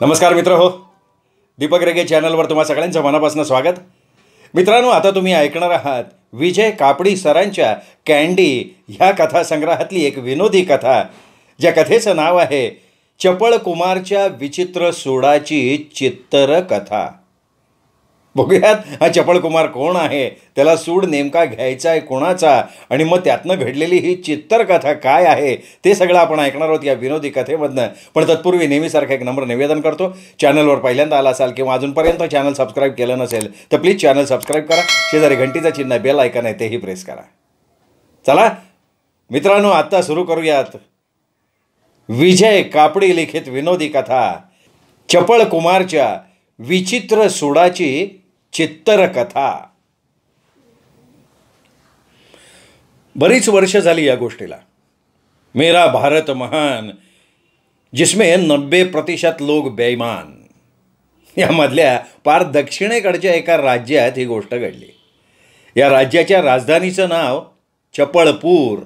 नमस्कार मित्र हो दीपक रेगे चॅनलवर तुम्हा सगळ्यांचं मनापासून स्वागत मित्रांनो आता तुम्ही ऐकणार आहात विजय कापडी सरांच्या कॅन्डी ह्या कथासंग्रहातली एक विनोदी कथा ज्या कथेचं नाव आहे चपळ कुमारच्या विचित्र सोडाची कथा बघूयात हा चपळकुमार कोण आहे त्याला सूड नेमका घ्यायचा आहे कोणाचा आणि मग त्यातनं घडलेली ही चित्तरकथा काय आहे ते सगळं आपण ऐकणार आहोत या विनोदी कथेमधनं पण तत्पूर्वी नेहमीसारखा एक नंबर निवेदन करतो चॅनलवर पहिल्यांदा आला असाल किंवा अजूनपर्यंत चॅनल सबस्क्राईब केलं नसेल तर प्लीज चॅनल सबस्क्राईब करा शेजारी घंटीचा चिन्ह बेल ऐकन आहे तेही प्रेस करा चला मित्रांनो आत्ता सुरू करूयात विजय कापडी लिखित विनोदी कथा चपळ कुमारच्या विचित्र सुडाची चित्तरकथा बरीच वर्ष झाली या गोष्टीला मेरा भारत महान जिसमे नब्बे प्रतिशत लोक बेईमान यामधल्या पार दक्षिणेकडच्या एका राज्यात ही गोष्ट घडली या राज्याच्या राजधानीचं नाव चपळपूर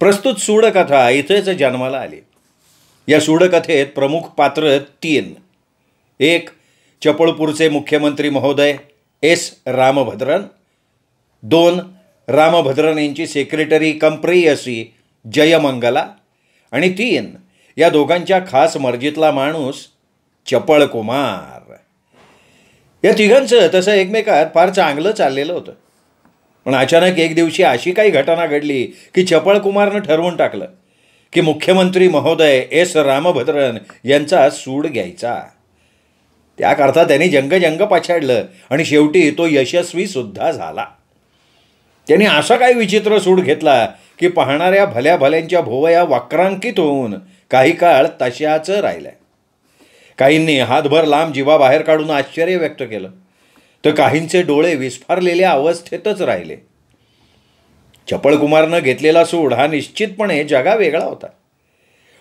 प्रस्तुत सूडकथा इथेच जन्माला आली या सूडकथेत प्रमुख पात्र तीन एक चपळपूरचे मुख्यमंत्री महोदय एस रामभद्रन दोन रामभद्रन यांची सेक्रेटरी कंप्रेयसी जयमंगला आणि तीन या दोघांच्या खास मर्जीतला माणूस चपळकुमार या तिघांचं तसं एकमेकात फार चांगलं चाललेलं होतं पण अचानक एक दिवशी अशी काही घटना घडली की चपळकुमारनं ठरवून टाकलं की मुख्यमंत्री महोदय एस रामभद्रन यांचा सूड घ्यायचा त्याकरता त्यांनी जंग जंगजंग पछाडलं आणि शेवटी तो यशस्वीसुद्धा झाला त्याने असा काही विचित्र सूड घेतला की पाहणाऱ्या भल्या भल्यांच्या भोवया वाक्रांकित होऊन काही काळ तशाच राहिल्या काहींनी हातभर लांब बाहेर काढून आश्चर्य व्यक्त केलं तर काहींचे डोळे विस्फारलेल्या अवस्थेतच राहिले चपळकुमारनं घेतलेला सूड हा निश्चितपणे जगा वेगळा होता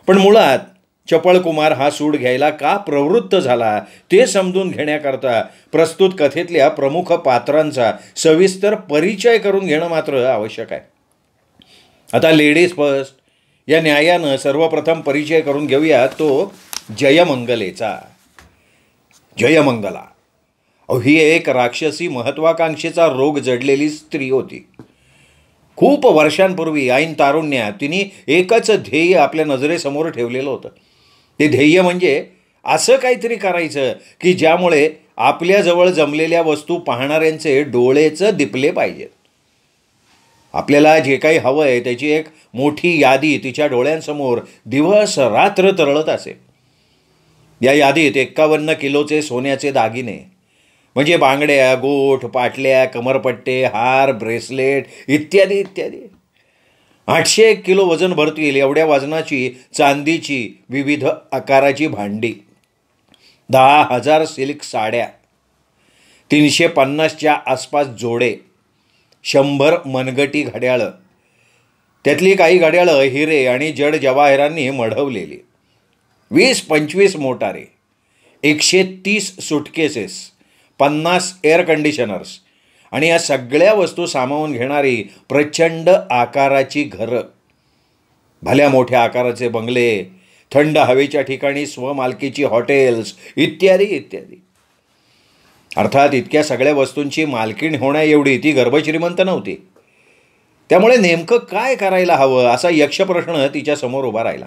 पण मुळात चपळकुमार हा सूड घ्यायला का प्रवृत्त झाला ते समजून घेण्याकरता प्रस्तुत कथेतल्या प्रमुख पात्रांचा सविस्तर परिचय करून घेणं मात्र आवश्यक आहे आता लेडीज फर्स्ट या न्यायानं सर्वप्रथम परिचय करून घेऊया तो जयमंगलेचा जयमंगला ही एक राक्षसी महत्वाकांक्षेचा रोग जडलेली स्त्री होती खूप वर्षांपूर्वी ऐन तारुण्या तिने एकच ध्येय आपल्या नजरेसमोर ठेवलेलं होतं ते ध्येय म्हणजे असं काहीतरी करायचं की ज्यामुळे आपल्याजवळ जमलेल्या वस्तू पाहणाऱ्यांचे डोळेचं दिपले पाहिजेत आपल्याला जे काही हवं आहे त्याची एक मोठी यादी तिच्या डोळ्यांसमोर दिवस रात्र तरळत असे या यादीत एक्कावन्न किलोचे सोन्याचे दागिने म्हणजे बांगड्या गोठ पाटल्या कमरपट्टे हार ब्रेसलेट इत्यादी इत्यादी आठशे एक किलो वजन भरतील एवढ्या वजनाची चांदीची विविध आकाराची भांडी दहा हजार सिल्क साड्या तीनशे पन्नासच्या आसपास जोडे शंभर मनगटी घड्याळं त्यातली काही घड्याळं हिरे आणि जड जवाहिरांनी मढवलेली वीस पंचवीस मोटारे एकशे तीस सुटकेसेस पन्नास एअर कंडिशनर्स आणि या सगळ्या वस्तू सामावून घेणारी प्रचंड आकाराची घरं भल्या मोठ्या आकाराचे बंगले थंड हवेच्या ठिकाणी स्वमालकीची हॉटेल्स इत्यादी इत्यादी अर्थात इतक्या सगळ्या वस्तूंची मालकीण होण्या एवढी ती गर्भश्रीमंत नव्हती त्यामुळे नेमकं काय करायला हवं असा यक्षप्रश्न तिच्यासमोर उभा राहिला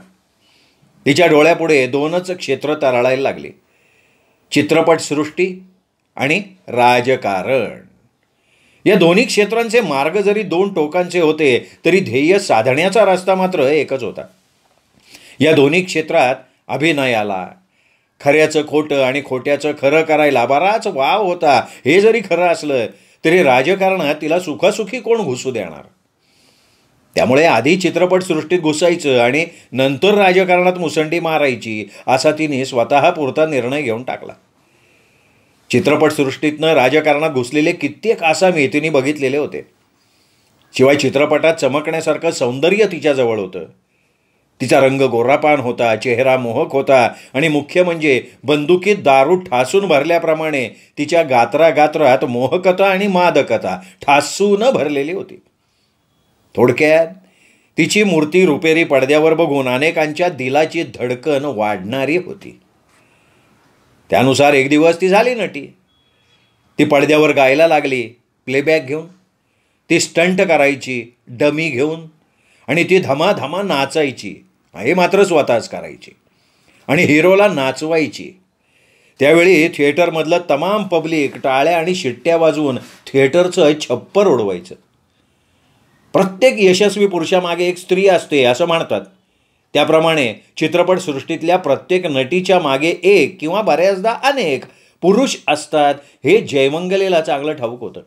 तिच्या डोळ्यापुढे दोनच क्षेत्र तरळायला लागली चित्रपटसृष्टी आणि राजकारण या दोन्ही क्षेत्रांचे मार्ग जरी दोन टोकांचे होते तरी ध्येय साधण्याचा रस्ता मात्र एकच होता या दोन्ही क्षेत्रात अभिनयाला खऱ्याचं खोटं आणि खोट्याचं खरं करायला बराच वाव होता हे जरी खरं असलं तरी राजकारणात तिला सुखासुखी कोण घुसू देणार त्यामुळे आधी चित्रपटसृष्टीत घुसायचं आणि नंतर राजकारणात मुसंडी मारायची असा तिने स्वतः पुरता निर्णय घेऊन टाकला चित्रपटसृष्टीतनं राजकारणात घुसलेले कित्येक आसामी तिने बघितलेले होते शिवाय चित्रपटात चमकण्यासारखं सौंदर्य तिच्याजवळ होतं तिचा रंग गोरापान होता चेहरा मोहक होता आणि मुख्य म्हणजे बंदुकीत दारू ठासून भरल्याप्रमाणे तिच्या गात्रा गात्रात मोहकता आणि मादकता ठासून भरलेली होती थोडक्यात तिची मूर्ती रुपेरी पडद्यावर बघून अनेकांच्या दिलाची धडकन वाढणारी होती त्यानुसार एक दिवस ती झाली नटी ती पडद्यावर गायला लागली प्लेबॅक घेऊन ती स्टंट करायची डमी घेऊन आणि ती धमाधमा नाचायची हे मात्र स्वतःच करायची आणि हिरोला नाचवायची त्यावेळी थिएटरमधलं तमाम पब्लिक टाळ्या आणि शिट्ट्या वाजवून थिएटरचं छप्पर उडवायचं प्रत्येक यशस्वी पुरुषामागे एक स्त्री असते असं म्हणतात त्याप्रमाणे चित्रपटसृष्टीतल्या प्रत्येक नटीच्या मागे एक किंवा बऱ्याचदा अनेक पुरुष असतात हे जयमंगलेला चांगलं ठाऊक होतं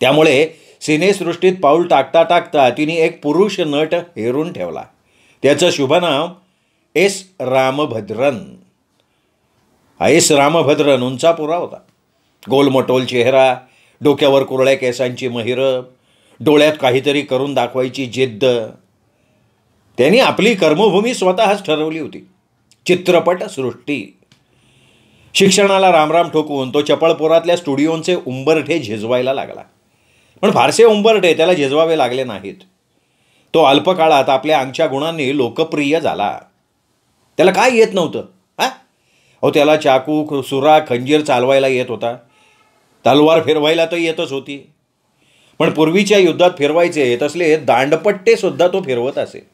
त्यामुळे सिनेसृष्टीत पाऊल टाकता टाकता तिने एक पुरुष नट हेरून ठेवला त्याचं शुभनाम एस रामभद्रन हा एस रामभद्रन उंचा पुरा होता गोलमटोल चेहरा डोक्यावर कुरळ्या केसांची महिरप डोळ्यात काहीतरी करून दाखवायची जिद्द त्यांनी आपली कर्मभूमी स्वतःच ठरवली होती चित्रपट सृष्टी शिक्षणाला रामराम ठोकून तो चपळपुरातल्या स्टुडिओंचे उंबरठे झेजवायला लागला पण फारसे उंबरठे त्याला झेजवावे लागले नाहीत तो अल्पकाळात आपल्या अंगच्या गुणांनी लोकप्रिय झाला त्याला काय येत नव्हतं हां अहो त्याला चाकू सुरा खंजीर चालवायला येत होता तलवार फिरवायला तर येतच होती पण पूर्वीच्या युद्धात फिरवायचे तसले दांडपट्टेसुद्धा तो फिरवत असे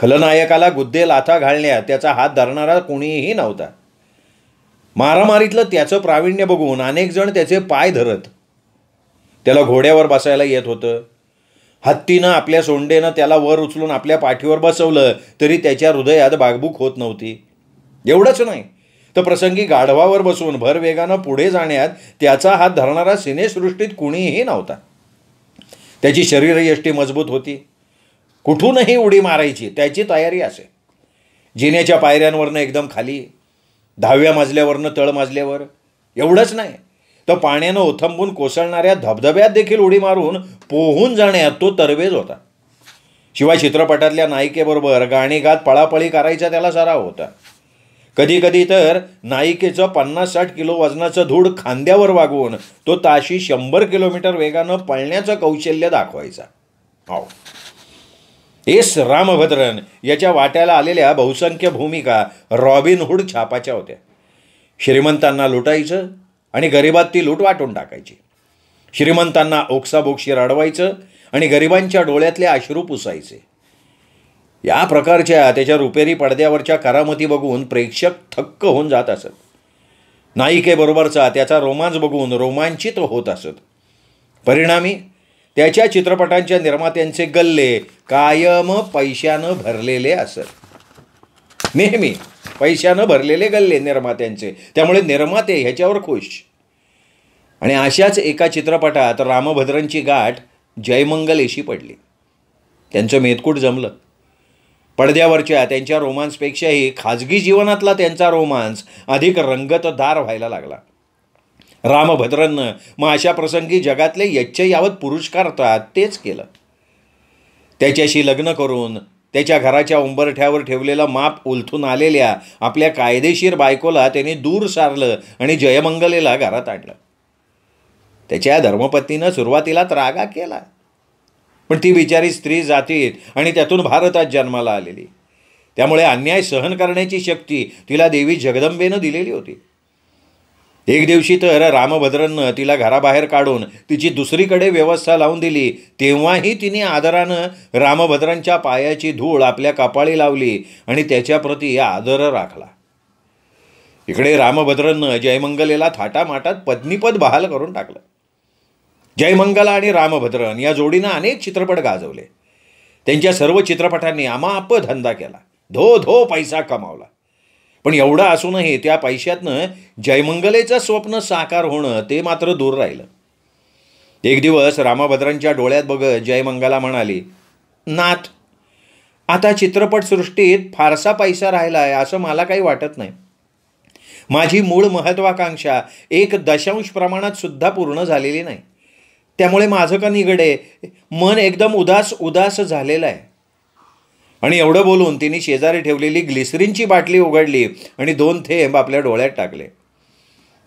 खलनायकाला गुद्दे लाथा घालण्यात त्याचा हात धरणारा कोणीही नव्हता मारामारीतलं त्याचं प्रावीण्य बघून अनेकजण त्याचे पाय धरत त्याला घोड्यावर बसायला येत होतं हत्तीनं आपल्या सोंडेनं त्याला वर उचलून आपल्या पाठीवर बसवलं तरी त्याच्या हृदयात बागबुक होत नव्हती एवढंच नाही तर प्रसंगी गाढवावर बसून भर पुढे जाण्यात त्याचा हात धरणारा सिनेसृष्टीत कुणीही नव्हता त्याची शरीरयष्टी मजबूत होती कुठूनही उडी मारायची त्याची तयारी असे जिन्याच्या पायऱ्यांवरनं एकदम खाली दहाव्या माजल्यावरनं तळ माजल्यावर एवढंच नाही तर पाण्यानं ओथंबून कोसळणाऱ्या धबधब्यात देखील उडी मारून पोहून जाण्यात तो तरवेज होता शिवाय चित्रपटातल्या नायिकेबरोबर गाणी गात पळापळी करायचा त्याला सराव होता कधीकधी तर नायिकेचं पन्नास साठ किलो वजनाचं धूड खांद्यावर वागवून तो ताशी शंभर किलोमीटर वेगानं पळण्याचं कौशल्य दाखवायचा हो एस रामभद्रन याच्या वाट्याला आलेल्या बहुसंख्य भूमिका रॉबिनहूड छापाच्या होत्या श्रीमंतांना लुटायचं आणि गरिबात ती लूट वाटून टाकायची श्रीमंतांना ओक्साबोक्षी रडवायचं आणि गरिबांच्या डोळ्यातले अश्रू पुसायचे या प्रकारच्या त्याच्या रुपेरी पडद्यावरच्या करामती बघून प्रेक्षक थक्क होऊन जात असत नायिकेबरोबरचा त्याचा रोमांच बघून रोमांचित होत असत परिणामी त्याच्या चित्रपटांच्या निर्मात्यांचे गल्ले कायम पैशानं भरलेले असत नेहमी पैशानं भरलेले गल्ले निर्मात्यांचे त्यामुळे निर्माते ह्याच्यावर खुश आणि अशाच एका चित्रपटात रामभद्रांची गाठ जयमंगल अशी पडली त्यांचं मेदकूट जमलं पडद्यावरच्या त्यांच्या रोमांसपेक्षाही खाजगी जीवनातला त्यांचा रोमांस अधिक रंगतदार व्हायला लागला रामभद्रांनं मग अशा प्रसंगी जगातले यच्छ यावत पुरुष करतात तेच केलं त्याच्याशी लग्न करून त्याच्या घराच्या उंबरठ्यावर ठेवलेलं माप उलथून आलेल्या आपल्या कायदेशीर बायकोला त्याने दूर सारलं आणि जयमंगलेला घरात आणलं त्याच्या धर्मपत्नीनं सुरुवातीला त्रागा केला पण ती बिचारी स्त्री जातीत आणि त्यातून भारतात जन्माला आलेली त्यामुळे अन्याय सहन करण्याची शक्ती तिला देवी जगदंबेनं दिलेली होती एक दिवशी तर रामभद्रन तिला घराबाहेर काढून तिची दुसरीकडे व्यवस्था लावून दिली तेव्हाही तिने आदरानं रामभद्रांच्या पायाची धूळ आपल्या कपाळी लावली आणि त्याच्याप्रती आदर राखला इकडे रामभद्रनं जयमंगलेला थाटामाटात पत्नीपद बहाल करून टाकलं जयमंगला आणि रामभद्रन या जोडीनं अनेक चित्रपट गाजवले त्यांच्या सर्व चित्रपटांनी अमाप धंदा केला धो धो पैसा कमावला पण एवढं असूनही त्या पैशातनं जयमंगलेचं स्वप्न साकार होणं ते मात्र दूर राहिलं एक दिवस रामभद्रांच्या डोळ्यात बघत जयमंगला म्हणाली नाथ आता चित्रपटसृष्टीत फारसा पैसा राहिला आहे असं मला काही वाटत नाही माझी मूळ महत्त्वाकांक्षा एक दशांश प्रमाणात सुद्धा पूर्ण झालेली नाही त्यामुळे माझं का निगडे मन एकदम उदास उदास झालेलं आहे आणि एवढं बोलून तिने शेजारी ठेवलेली ग्लिसरीनची बाटली उघडली आणि दोन थेंब आपल्या डोळ्यात टाकले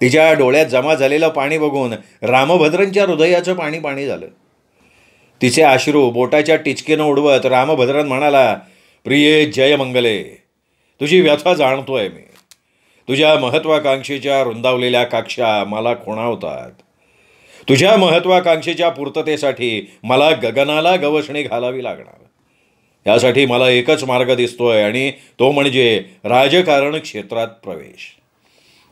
तिच्या डोळ्यात जमा झालेलं पाणी बघून रामभद्रांच्या हृदयाचं पाणी पाणी झालं तिचे आश्रू बोटाच्या टिचकीनं उडवत रामभद्रन म्हणाला प्रिये मंगले तुझी व्यथा जाणतोय मी तुझ्या महत्त्वाकांक्षेच्या रुंदावलेल्या काक्षा मला खुणावतात तुझ्या महत्त्वाकांक्षेच्या पूर्ततेसाठी मला गगनाला गवसणी घालावी लागणार यासाठी मला एकच मार्ग दिसतोय आणि तो म्हणजे राजकारण क्षेत्रात प्रवेश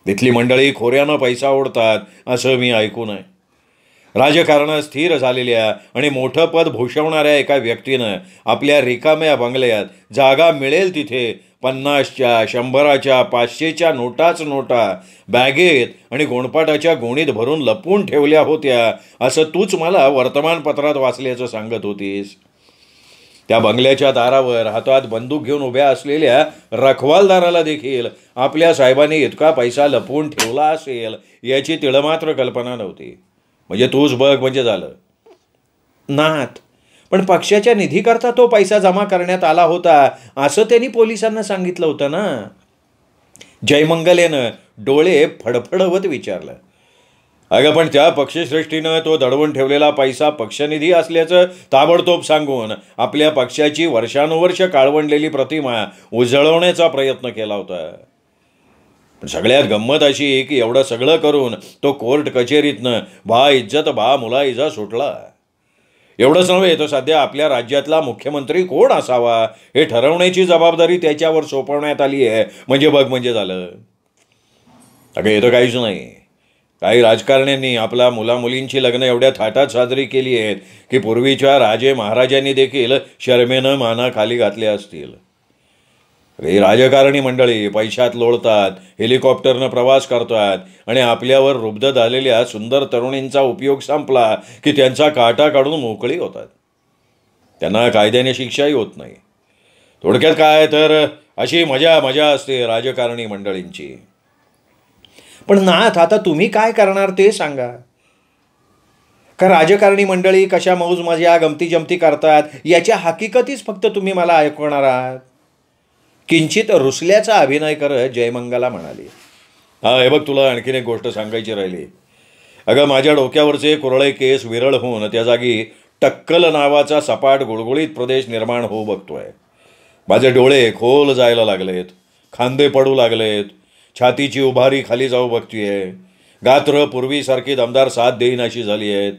तिथली मंडळी खोऱ्यानं पैसा ओढतात असं मी ऐकू नये राजकारणात स्थिर झालेल्या आणि मोठं पद भूषवणाऱ्या एका व्यक्तीनं आपल्या रिकाम्या बंगल्यात जागा मिळेल तिथे पन्नासच्या शंभराच्या पाचशेच्या नोटाच नोटा बॅगेत आणि गोणपाटाच्या गोणीत भरून लपवून ठेवल्या होत्या असं तूच मला वर्तमानपत्रात वाचल्याचं सांगत होतीस त्या बंगल्याच्या दारावर हातात बंदूक घेऊन उभ्या असलेल्या रखवालदाराला देखील आपल्या साहेबांनी इतका पैसा लपवून ठेवला असेल याची तिळमात्र कल्पना नव्हती म्हणजे तूच बघ म्हणजे झालं नात पण पक्षाच्या निधीकरता तो पैसा जमा करण्यात आला होता असं त्यांनी पोलिसांना सांगितलं होतं ना जयमंगलेनं डोळे फडफडवत विचारलं अगं पण त्या पक्षश्रेष्ठीनं तो दडवून ठेवलेला पैसा पक्षनिधी असल्याचं ताबडतोब सांगून आपल्या पक्षाची वर्षानुवर्ष काळवंडलेली प्रतिमा उजळवण्याचा प्रयत्न केला होता सगळ्यात गंमत अशी की एवढं सगळं करून तो कोर्ट कचेरीतनं बा इज्जत बा मुला इजा सुटला एवढंच नव्हे तो सध्या आपल्या राज्यातला मुख्यमंत्री कोण असावा हे ठरवण्याची जबाबदारी त्याच्यावर सोपवण्यात आली आहे म्हणजे बघ म्हणजे झालं अगं हे तर काहीच नाही काही राजकारण्यांनी आपला मुलामुलींची लग्न एवढ्या थाटात साजरी केली आहेत की पूर्वीच्या राजे महाराजांनी देखील शर्मेनं माना खाली घातले असतील हे राजकारणी मंडळी पैशात लोळतात हेलिकॉप्टरनं प्रवास करतात आणि आपल्यावर रुब्ध झालेल्या सुंदर तरुणींचा उपयोग संपला की त्यांचा काटा काढून मोकळी होतात त्यांना कायद्याने शिक्षाही होत नाही थोडक्यात काय तर अशी मजा मजा असते राजकारणी मंडळींची पण नाथ आता तुम्ही काय करणार ते सांगा का राजकारणी मंडळी कशा मौज माझ्या गमती जमती करतात याच्या हकीकतीच फक्त तुम्ही मला ऐकवणार आहात किंचित रुसल्याचा अभिनय करत जयमंगला म्हणाली हा हे बघ तुला आणखीन एक गोष्ट सांगायची राहिली अगं माझ्या डोक्यावरचे कुरळे केस विरळ होऊन त्या जागी टक्कल नावाचा सपाट गुळगुळीत प्रदेश निर्माण होऊ बघतोय माझे डोळे खोल जायला लागलेत खांदे पडू लागलेत छातीची उभारी खाली जाऊ बघतीये गात्र पूर्वीसारखी दमदार साथ देईन अशी झाली आहेत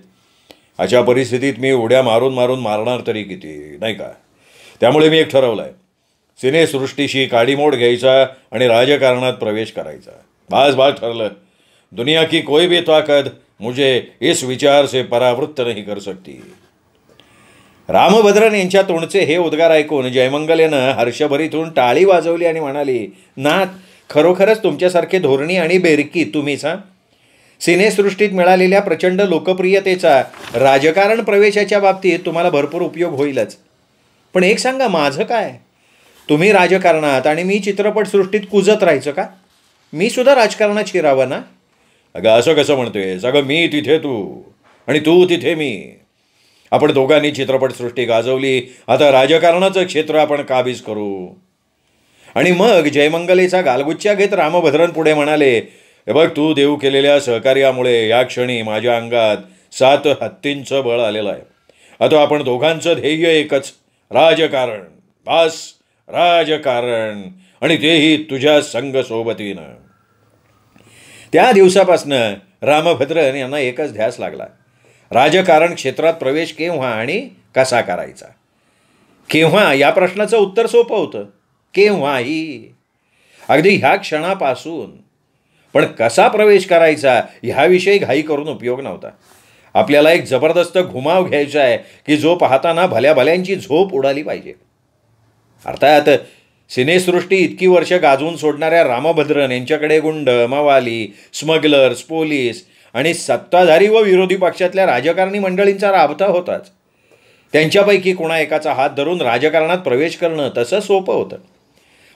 अशा परिस्थितीत मी उड्या मारून मारून मारणार तरी किती नाही का त्यामुळे मी एक ठरवलं आहे सिनेसृष्टीशी काडीमोड घ्यायचा आणि राजकारणात प्रवेश करायचा भास भास ठरलं दुनिया की कोई भी ताकद मुझे इस विचार से परावृत्त नाही कर सकती रामभद्रन यांच्या तोंडचे हे उद्गार ऐकून जयमंगलेनं हर्षभरीतून टाळी वाजवली आणि म्हणाली नाथ खरोखरच तुमच्यासारखे धोरणी आणि बेरकी तुम्हीच हां सिनेसृष्टीत मिळालेल्या प्रचंड लोकप्रियतेचा राजकारण प्रवेशाच्या बाबतीत तुम्हाला भरपूर उपयोग होईलच पण एक सांगा माझं काय तुम्ही राजकारणात आणि मी चित्रपटसृष्टीत कुजत राहायचं का मी सुद्धा राजकारणात शिरावं ना अगं असं कसं म्हणतोय अगं मी तिथे तू आणि तू तिथे मी आपण दोघांनी चित्रपटसृष्टी गाजवली आता राजकारणाचं क्षेत्र आपण काबीज करू आणि मग जयमंगलेचा गालगुच्छा घेत रामभद्रन पुढे म्हणाले हे बघ तू देऊ केलेल्या सहकार्यामुळे या क्षणी माझ्या अंगात सात हत्तींचं बळ आलेलं आहे आता आपण दोघांचं ध्येय एकच राजकारण बास राजकारण आणि तेही तुझ्या संघसोबतीनं त्या दिवसापासनं रामभद्रन यांना एकच ध्यास लागला राजकारण क्षेत्रात प्रवेश केव्हा आणि कसा करायचा केव्हा या प्रश्नाचं उत्तर सोपं होतं केव्हाही अगदी ह्या क्षणापासून पण कसा प्रवेश करायचा ह्याविषयी घाई करून उपयोग नव्हता आपल्याला एक जबरदस्त घुमाव घ्यायचा आहे की जो पाहताना भल्या भल्यांची झोप उडाली पाहिजे अर्थात सिनेसृष्टी इतकी वर्ष गाजवून सोडणाऱ्या रामभद्रन यांच्याकडे गुंड मवाली स्मगलर्स पोलीस आणि सत्ताधारी व विरोधी पक्षातल्या राजकारणी मंडळींचा राबता होताच त्यांच्यापैकी कोणा एकाचा हात धरून राजकारणात प्रवेश करणं तसं सोपं होतं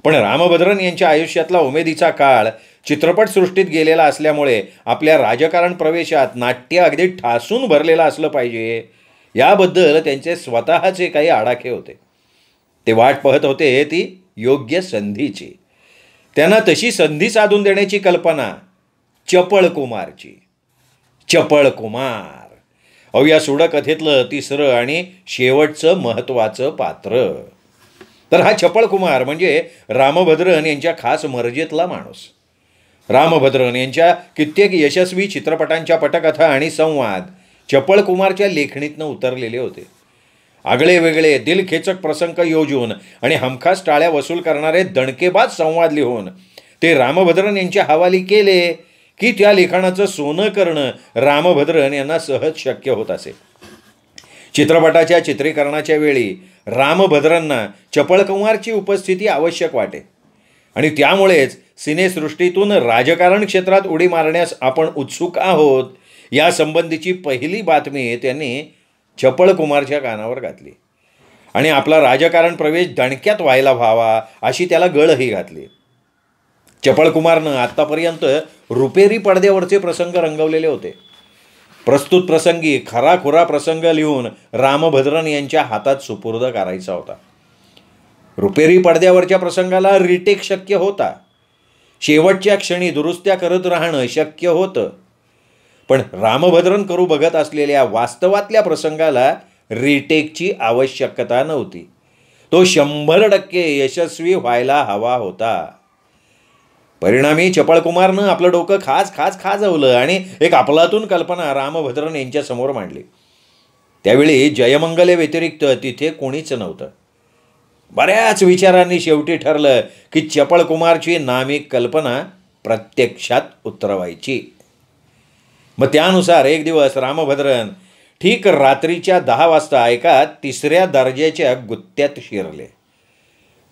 पण रामभद्रन यांच्या आयुष्यातला उमेदीचा काळ चित्रपटसृष्टीत गेलेला असल्यामुळे आपल्या राजकारण प्रवेशात नाट्य अगदी ठासून भरलेलं असलं पाहिजे याबद्दल त्यांचे स्वतःचे काही आडाखे होते ते वाट पाहत होते ती योग्य संधीची त्यांना तशी संधी साधून देण्याची कल्पना चपळ कुमारची चपळ कुमार अवया सुडकथेतलं तिसरं आणि शेवटचं महत्त्वाचं पात्र तर हा चपळ कुमार म्हणजे रामभद्रन यांच्या खास मर्जेतला माणूस रामभद्रन यांच्या कित्येक यशस्वी चित्रपटांच्या पटकथा आणि संवाद चपळ कुमारच्या लेखणीतनं उतरलेले होते आगळे वेगळे दिलखेचक प्रसंग योजून आणि हमखास टाळ्या वसूल करणारे दणकेबाज संवाद लिहून ते रामभद्रन यांच्या हवाली केले की त्या लिखाणाचं सोनं करणं रामभद्रन यांना सहज शक्य होत असे चित्रपटाच्या चित्रीकरणाच्या वेळी रामभद्रांना चपळकुमारची उपस्थिती आवश्यक वाटे आणि त्यामुळेच सिनेसृष्टीतून राजकारण क्षेत्रात उडी मारण्यास आपण उत्सुक आहोत यासंबंधीची पहिली बातमी त्यांनी चपळकुमारच्या कानावर घातली आणि आपला राजकारण प्रवेश दणक्यात व्हायला व्हावा अशी त्याला गळही घातली चपळकुमारनं आत्तापर्यंत रुपेरी पडद्यावरचे प्रसंग रंगवलेले होते प्रस्तुत प्रसंगी खराखुरा प्रसंग लिहून रामभद्रन यांच्या हातात सुपूर्द करायचा होता रुपेरी पडद्यावरच्या प्रसंगाला रिटेक शक्य होता शेवटच्या क्षणी दुरुस्त्या करत राहणं शक्य होतं पण रामभद्रन करू बघत असलेल्या वास्तवातल्या प्रसंगाला रिटेकची आवश्यकता नव्हती तो शंभर टक्के यशस्वी व्हायला हवा होता परिणामी चपळकुमारनं आपलं डोकं खाज खाज खाजवलं आणि एक आपलातून कल्पना रामभद्रन यांच्यासमोर मांडली त्यावेळी जयमंगले व्यतिरिक्त तिथे कोणीच नव्हतं बऱ्याच विचारांनी शेवटी ठरलं की चपळकुमारची नामी कल्पना प्रत्यक्षात उतरवायची मग त्यानुसार एक दिवस रामभद्रन ठीक रात्रीच्या दहा वाजता एका तिसऱ्या दर्जाच्या गुत्त्यात शिरले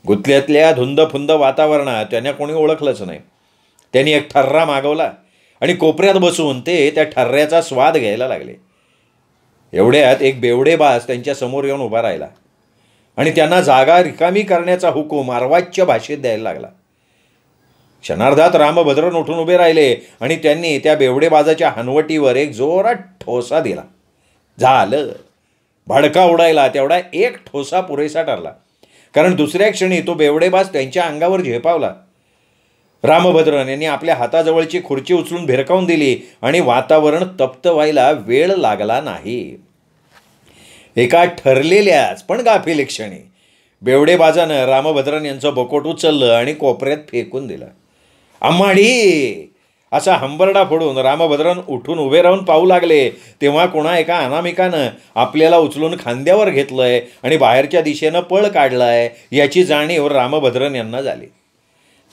गुतल्यातल्या धुंदफुंद वातावरणात त्यांना कोणी ओळखलंच नाही त्यांनी एक ठर्रा मागवला आणि कोपऱ्यात बसून ते त्या ठर्र्याचा स्वाद घ्यायला लागले एवढ्यात एक बेवडेबाज त्यांच्या समोर येऊन उभा राहिला आणि त्यांना जागा रिकामी करण्याचा हुकूम अर्वाच्य भाषेत द्यायला लागला क्षणार्धात रामभद्रन उठून उभे राहिले आणि त्यांनी त्या बेवडेबाजाच्या हनवटीवर एक जोरात ठोसा दिला झालं भडका उडायला तेवढा एक ठोसा पुरेसा ठरला कारण दुसऱ्या क्षणी तो बेवडेबाज त्यांच्या अंगावर झेपावला रामभद्रन यांनी आपल्या हाताजवळची खुर्ची उचलून भिरकावून दिली आणि वातावरण तप्त व्हायला वेळ लागला नाही एका ठरलेल्याच पण गाफील क्षणी बेवडेबाजानं रामभद्रन यांचं बकोट उचललं आणि कोपऱ्यात फेकून दिलं अम्माडी असा हंबरडा फोडून रामभद्रन उठून उभे राहून पाहू लागले तेव्हा कोणा एका अनामिकानं आपल्याला उचलून खांद्यावर घेतलंय आणि बाहेरच्या दिशेनं पळ काढलाय याची जाणीव रामभद्रन यांना झाली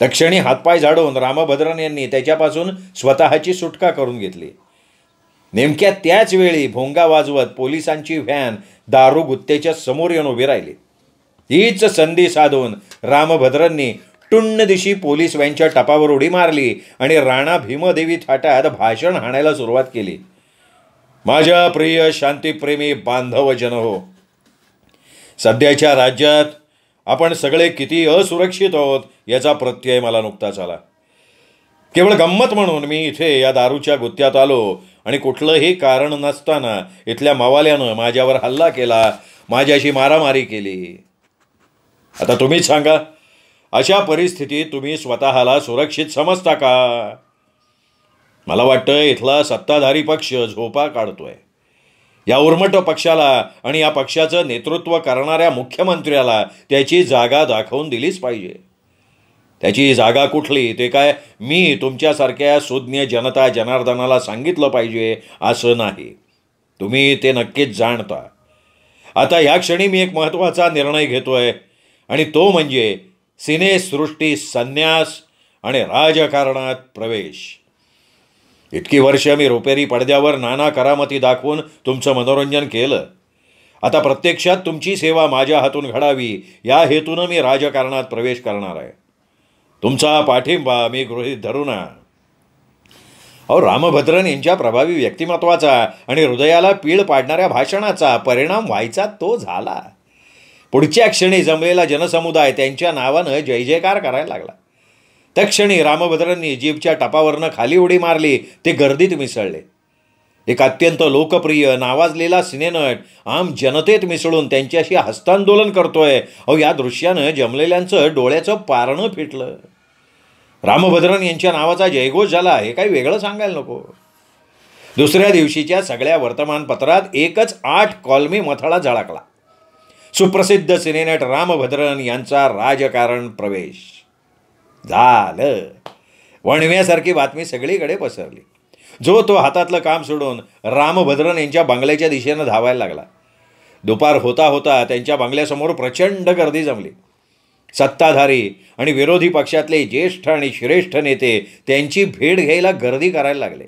तक्षणी हातपाय झाडून रामभद्रन यांनी त्याच्यापासून स्वतःची सुटका करून घेतली नेमक्या त्याच वेळी भोंगा वाजवत पोलिसांची व्हॅन दारू गुत्त्याच्या समोर येऊन उभी राहिली हीच संधी साधून रामभद्रांनी टुण्ण दिशी पोलीस व्हॅनच्या टपावर उडी मारली आणि राणा भीमदेवी थाटात भाषण हाणायला सुरुवात केली माझ्या प्रिय शांतीप्रेमी बांधवजन हो सध्याच्या राज्यात आपण सगळे किती असुरक्षित आहोत याचा प्रत्यय मला नुकताच आला केवळ गंमत म्हणून मी इथे या दारूच्या गुत्त्यात आलो आणि कुठलंही कारण नसताना इथल्या मावाल्यानं माझ्यावर हल्ला केला माझ्याशी मारामारी केली आता तुम्हीच सांगा अशा परिस्थितीत तुम्ही स्वतःला सुरक्षित समजता का मला वाटतं इथला सत्ताधारी पक्ष झोपा काढतोय या उर्मट पक्षाला आणि या पक्षाचं नेतृत्व करणाऱ्या मुख्यमंत्र्याला त्याची जागा दाखवून दिलीच पाहिजे त्याची जागा कुठली ते काय मी तुमच्यासारख्या सुज्ञ जनता जनार्दनाला सांगितलं पाहिजे असं नाही तुम्ही ते नक्कीच जाणता आता ह्या क्षणी मी एक महत्त्वाचा निर्णय घेतोय आणि तो म्हणजे सिनेसृष्टी संन्यास आणि राजकारणात प्रवेश इतकी वर्ष मी रुपेरी पडद्यावर नाना करामती दाखवून तुमचं मनोरंजन केलं आता प्रत्यक्षात तुमची सेवा माझ्या हातून घडावी या हेतूनं मी राजकारणात प्रवेश करणार आहे तुमचा पाठिंबा मी गृहीत धरू ना अहो रामभद्रन यांच्या प्रभावी व्यक्तिमत्वाचा आणि हृदयाला पीळ पाडणाऱ्या भाषणाचा परिणाम व्हायचा तो झाला पुढच्या क्षणी जमलेला जनसमुदाय त्यांच्या नावानं जय जयकार करायला लागला त्याक्षणी रामभद्रांनी जीपच्या टपावरनं खाली उडी मारली ते गर्दीत मिसळले एक अत्यंत लोकप्रिय नावाजलेला सिनेनट आम जनतेत मिसळून त्यांच्याशी हस्तांदोलन करतोय अहो या दृश्यानं जमलेल्यांचं डोळ्याचं पारणं फिटलं रामभद्रन यांच्या नावाचा जयघोष झाला हे काही वेगळं सांगायला नको दुसऱ्या दिवशीच्या सगळ्या वर्तमानपत्रात एकच आठ कॉलमी मथळा झळकला सुप्रसिद्ध सिनेनट रामभद्रन यांचा राजकारण प्रवेश झालं वणव्यासारखी बातमी सगळीकडे पसरली जो तो हातातलं काम सोडून रामभद्रन यांच्या बंगल्याच्या दिशेनं धावायला लागला दुपार होता होता त्यांच्या बंगल्यासमोर प्रचंड गर्दी जमली सत्ताधारी आणि विरोधी पक्षातले ज्येष्ठ आणि श्रेष्ठ नेते त्यांची भेट घ्यायला गर्दी करायला लागले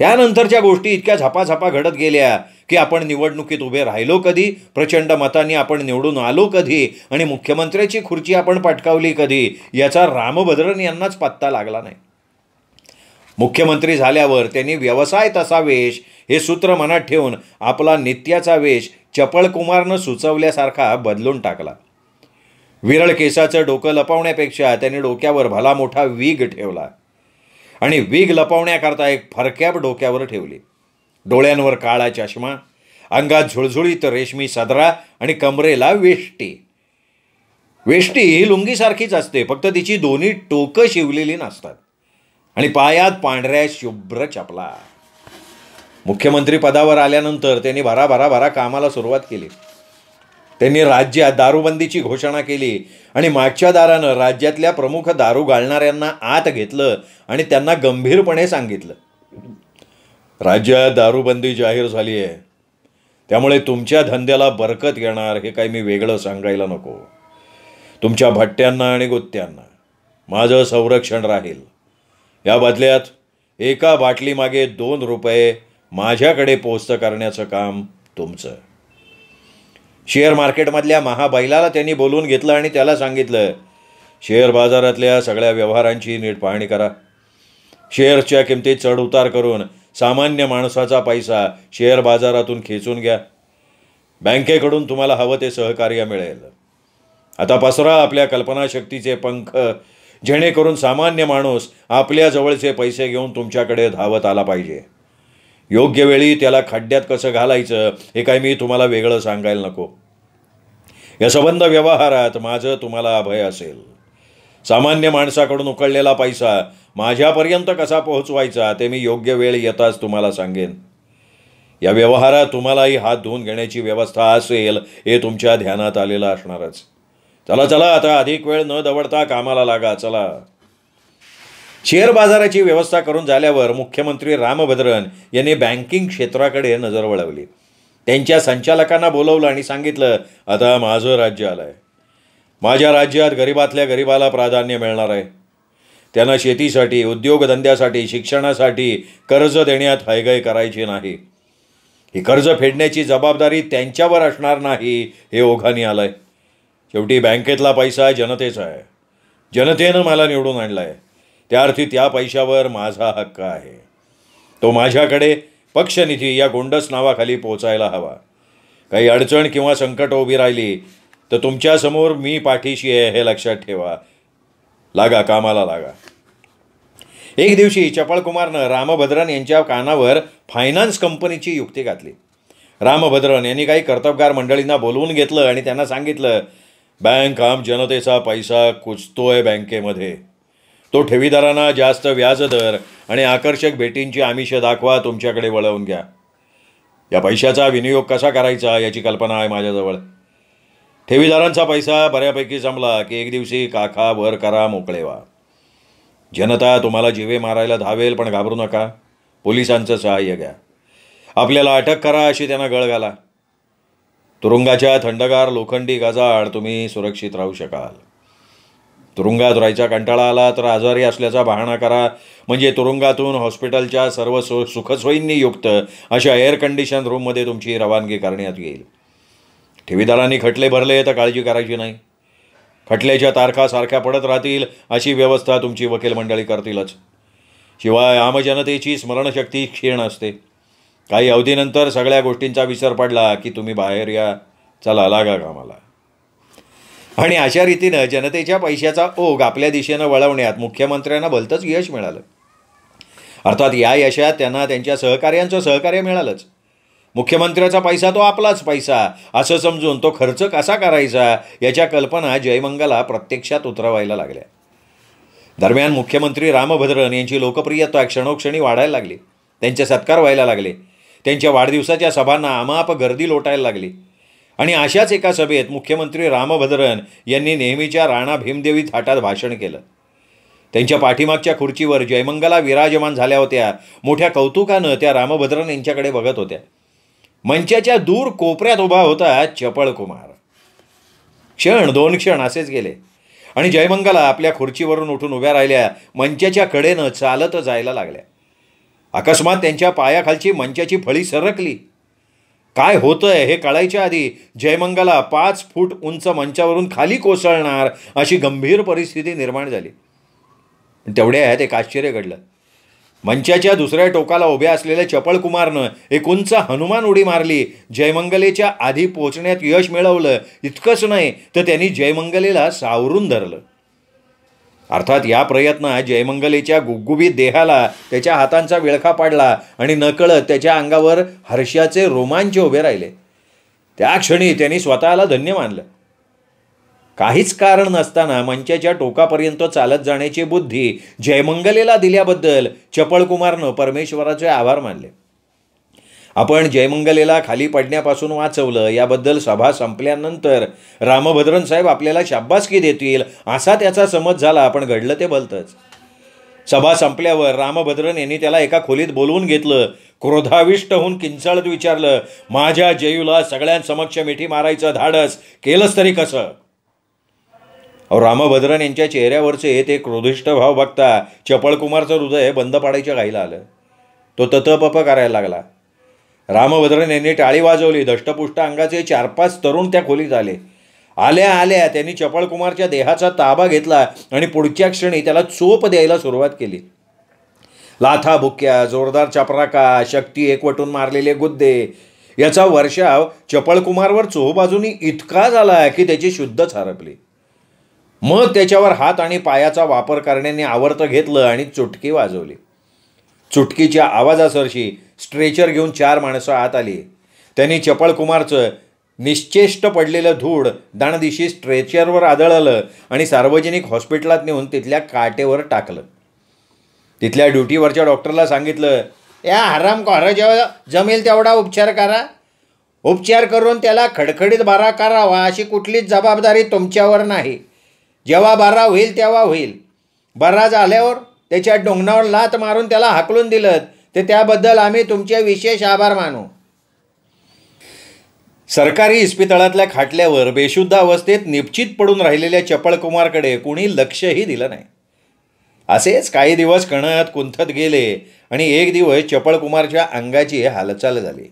त्यानंतरच्या गोष्टी इतक्या झपाझपा घडत गेल्या की आपण निवडणुकीत उभे राहिलो कधी प्रचंड मतांनी आपण निवडून आलो कधी आणि मुख्यमंत्र्याची खुर्ची आपण पटकावली कधी याचा रामभद्रन यांनाच पत्ता लागला नाही मुख्यमंत्री झाल्यावर त्यांनी व्यवसाय तसा वेश हे सूत्र मनात ठेवून आपला नित्याचा वेश चपळकुमारनं सुचवल्यासारखा बदलून टाकला विरळ केसाचं डोकं लपवण्यापेक्षा त्यांनी डोक्यावर भला मोठा वीग ठेवला आणि वीग लपवण्याकरता एक फरक्याप डोक्यावर ठेवली डोळ्यांवर काळा चष्मा अंगात झुळझुळीत रेशमी सदरा आणि कमरेला वेष्टी वेष्टी ही लुंगीसारखीच असते फक्त तिची दोन्ही टोकं शिवलेली नसतात आणि पायात पांढऱ्या शुभ्र चपला मुख्यमंत्री पदावर आल्यानंतर त्यांनी भराभराभरा कामाला सुरुवात केली त्यांनी राज्यात दारूबंदीची घोषणा केली आणि मागच्या दारानं राज्यातल्या प्रमुख दारू घालणाऱ्यांना आत घेतलं आणि त्यांना गंभीरपणे सांगितलं राज्यात दारूबंदी जाहीर झाली आहे त्यामुळे तुमच्या धंद्याला बरकत येणार हे काही मी वेगळं सांगायला नको तुमच्या भट्ट्यांना आणि गुत्त्यांना माझं संरक्षण राहील या बदल्यात एका बाटलीमागे दोन रुपये माझ्याकडे पोचतं करण्याचं काम तुमचं शेअर मार्केटमधल्या महाबैलाला त्यांनी बोलवून घेतलं आणि त्याला सांगितलं शेअर बाजारातल्या सगळ्या व्यवहारांची नीट पाहणी करा शेअर्सच्या किमतीत चढउतार करून सामान्य माणसाचा पैसा शेअर बाजारातून खेचून घ्या बँकेकडून तुम्हाला हवं ते सहकार्य मिळेल आता पसरा आपल्या कल्पनाशक्तीचे पंख जेणेकरून सामान्य माणूस आपल्याजवळचे पैसे घेऊन तुमच्याकडे धावत आला पाहिजे योग्य वेळी त्याला खड्ड्यात कसं घालायचं हे काही मी तुम्हाला वेगळं सांगायला नको या संबंध व्यवहारात माझं तुम्हाला अभय असेल सामान्य माणसाकडून उकळलेला पैसा माझ्यापर्यंत कसा पोहोचवायचा ते मी योग्य वेळ येताच तुम्हाला सांगेन या व्यवहारात तुम्हालाही हात धुवून घेण्याची व्यवस्था असेल हे तुमच्या ध्यानात आलेलं असणारच चला चला आता अधिक वेळ न दवडता कामाला लागा चला शेअर बाजाराची व्यवस्था करून झाल्यावर मुख्यमंत्री रामभद्रन यांनी बँकिंग क्षेत्राकडे नजर वळवली त्यांच्या संचालकांना बोलवलं आणि सांगितलं आता माझं राज्य आलं आहे माझ्या राज्यात गरिबातल्या गरिबाला प्राधान्य मिळणार आहे त्यांना शेतीसाठी उद्योगधंद्यासाठी शिक्षणासाठी कर्ज देण्यात हायगय करायची नाही ही कर्ज फेडण्याची जबाबदारी त्यांच्यावर असणार नाही हे ओघानी आलं आहे शेवटी बँकेतला पैसा जनतेचा आहे जनतेनं मला निवडून आणला आहे अर्थी त्या पैशावर माझा हक्क आहे तो माझ्याकडे पक्षनिधी या गोंडस नावाखाली पोचायला हवा काही अडचण किंवा संकट उभी राहिली तर तुमच्यासमोर मी पाठीशी आहे हे लक्षात ठेवा लागा कामाला लागा एक दिवशी चपळकुमारनं रामभद्रन यांच्या कानावर फायनान्स कंपनीची युक्ती घातली रामभद्रन यांनी काही कर्तबगार मंडळींना बोलवून घेतलं आणि त्यांना सांगितलं बँक आम जनतेचा पैसा कुचतोय बँकेमध्ये तो ठेवीदारांना जास्त व्याजदर आणि आकर्षक भेटींची आमिष दाखवा तुमच्याकडे वळवून घ्या या पैशाचा विनियोग कसा करायचा याची कल्पना आहे माझ्याजवळ ठेवीदारांचा पैसा बऱ्यापैकी जमला की एक दिवशी काका वर करा मोकळे व्हा जनता तुम्हाला जिवे मारायला धावेल पण घाबरू नका पोलिसांचं सहाय्य घ्या आपल्याला अटक करा अशी त्यांना गळ घाला तुरुंगाच्या थंडगार लोखंडी गजाआड तुम्ही सुरक्षित राहू शकाल तुरुंगात राहायचा कंटाळा आला तर आजारी असल्याचा बहाणा करा म्हणजे तुरुंगातून हॉस्पिटलच्या सर्व सो सुखसोयींनी युक्त अशा एअर कंडिशन रूममध्ये तुमची रवानगी करण्यात येईल ठेवीदारांनी खटले भरले तर काळजी करायची नाही खटल्याच्या तारखा सारख्या पडत राहतील अशी व्यवस्था तुमची वकील मंडळी करतीलच शिवाय आमजनतेची स्मरणशक्ती क्षीण असते काही अवधीनंतर सगळ्या गोष्टींचा विसर पडला की तुम्ही बाहेर या चला लागा कामाला आणि अशा रीतीनं जनतेच्या पैशाचा ओघ आपल्या दिशेनं वळवण्यात मुख्यमंत्र्यांना भलतंच यश मिळालं अर्थात या यशात त्यांना त्यांच्या सहकार्यांचं सहकार्य मिळालंच मुख्यमंत्र्याचा पैसा तो आपलाच पैसा असं समजून तो खर्च कसा करायचा याच्या कल्पना जयमंगला प्रत्यक्षात उतरवायला लागल्या दरम्यान मुख्यमंत्री रामभद्रन यांची लोकप्रियता क्षणोक्षणी वाढायला लागली त्यांचे सत्कार व्हायला लागले त्यांच्या वाढदिवसाच्या सभांना आमाप गर्दी लोटायला लागली आणि अशाच एका सभेत मुख्यमंत्री रामभद्रन यांनी नेहमीच्या राणा भीमदेवी थाटात भाषण केलं त्यांच्या पाठीमागच्या खुर्चीवर जयमंगला विराजमान झाल्या होत्या मोठ्या कौतुकानं त्या रामभद्रन यांच्याकडे बघत होत्या मंचाच्या दूर कोपऱ्यात उभा होता चपळ कुमार क्षण दोन क्षण असेच गेले आणि जयमंगला आपल्या खुर्चीवरून उठून उभ्या राहिल्या मंचाच्या कडेनं चालत जायला लागल्या अकस्मात त्यांच्या पायाखालची मंचाची फळी सरकली काय होतंय हे कळायच्या आधी जयमंगला पाच फूट उंच मंचावरून खाली कोसळणार अशी गंभीर परिस्थिती निर्माण झाली तेवढ्यात एक आश्चर्य घडलं मंचाच्या दुसऱ्या टोकाला उभ्या असलेल्या चपळकुमारनं एक उंच हनुमान उडी मारली जयमंगलेच्या आधी पोचण्यात यश मिळवलं इतकंच नाही तर त्यांनी जयमंगलेला सावरून धरलं अर्थात या प्रयत्नात जयमंगलेच्या गुग्गुबी देहाला त्याच्या हातांचा विळखा पाडला आणि नकळत त्याच्या अंगावर हर्षाचे रोमांच उभे राहिले त्या क्षणी त्यांनी स्वतःला धन्य मानलं काहीच कारण नसताना मंचाच्या टोकापर्यंत चालत जाण्याची बुद्धी जयमंगलेला दिल्याबद्दल चपळकुमारनं परमेश्वराचे आभार मानले आपण जयमंगलेला खाली पडण्यापासून वाचवलं याबद्दल सभा संपल्यानंतर रामभद्रन साहेब आपल्याला शाब्बासकी देतील असा त्याचा समज झाला आपण घडलं ते भलतंच सभा संपल्यावर रामभद्रन यांनी त्याला एका खोलीत बोलवून घेतलं क्रोधाविष्ट होऊन किंचाळत विचारलं माझ्या जयूला सगळ्यांसमक्ष मिठी मारायचं धाडस केलंच तरी कसं रामभद्रन यांच्या चेहऱ्यावरचे ते क्रोधिष्ट भाव बघता चपळकुमारचं हृदय बंद पाडायच्या घाईला आलं तो ततपप करायला लागला रामभद्रन यांनी टाळी वाजवली दष्टपुष्ट अंगाचे चार पाच तरुण त्या खोलीत आले आल्या आल्या त्यांनी चपळकुमारच्या देहाचा ताबा घेतला आणि पुढच्या क्षणी त्याला चोप द्यायला सुरुवात केली लाथा भुक्या जोरदार चपराका शक्ती एकवटून मारलेले गुद्दे याचा वर्षाव चपळकुमारवर चोहबाजूनी इतका झाला की त्याची शुद्धच हरपली मग त्याच्यावर हात आणि पायाचा वापर करण्याने आवर्त घेतलं आणि चुटकी वाजवली चुटकीच्या आवाजासरशी स्ट्रेचर घेऊन चार माणसं आत आली त्यांनी चपळकुमारचं निश्चेष्ट पडलेलं धूळ दाणदिशी स्ट्रेचरवर आदळलं आणि सार्वजनिक हॉस्पिटलात नेऊन तिथल्या काटेवर टाकलं तिथल्या ड्युटीवरच्या डॉक्टरला सांगितलं या हराम जेव्हा जमेल तेवढा उपचार करा उपचार करून त्याला खडखडीत बारा करावा अशी कुठलीच जबाबदारी तुमच्यावर नाही जेव्हा बारा होईल तेव्हा होईल बारा झाल्यावर त्याच्या डोंगणावर लात मारून त्याला हाकलून दिलं ते त्याबद्दल आम्ही तुमचे विशेष आभार मानू सरकारी इस्पितळातल्या खाटल्यावर बेशुद्ध अवस्थेत निश्चित पडून राहिलेल्या चपळकुमारकडे कुणी लक्षही दिलं नाही असेच काही दिवस कणत कुंथत गेले आणि एक दिवस चपळकुमारच्या अंगाची हालचाल झाली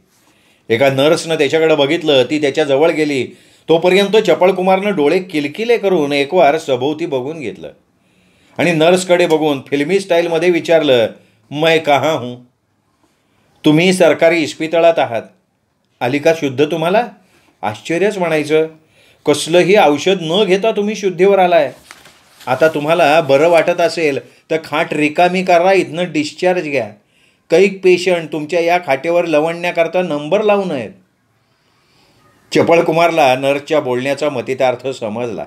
एका नर्सनं त्याच्याकडे बघितलं ती त्याच्याजवळ गेली तोपर्यंत चपळकुमारनं डोळे किलकिले करून एकवार सभोवती बघून घेतलं आणि नर्सकडे बघून फिल्मी स्टाईलमध्ये विचारलं मै कहा हूं तुम्ही सरकारी इस्पितळात आहात आली का शुद्ध तुम्हाला आश्चर्यच म्हणायचं कसलंही औषध न घेता तुम्ही शुद्धीवर आलाय आता तुम्हाला बरं वाटत असेल तर खाट रिकामी करा इथनं डिस्चार्ज घ्या कैक पेशंट तुमच्या या खाटेवर लवणण्याकरता नंबर लावून आहेत चपळकुमारला नर्सच्या बोलण्याचा मतितार्थ समजला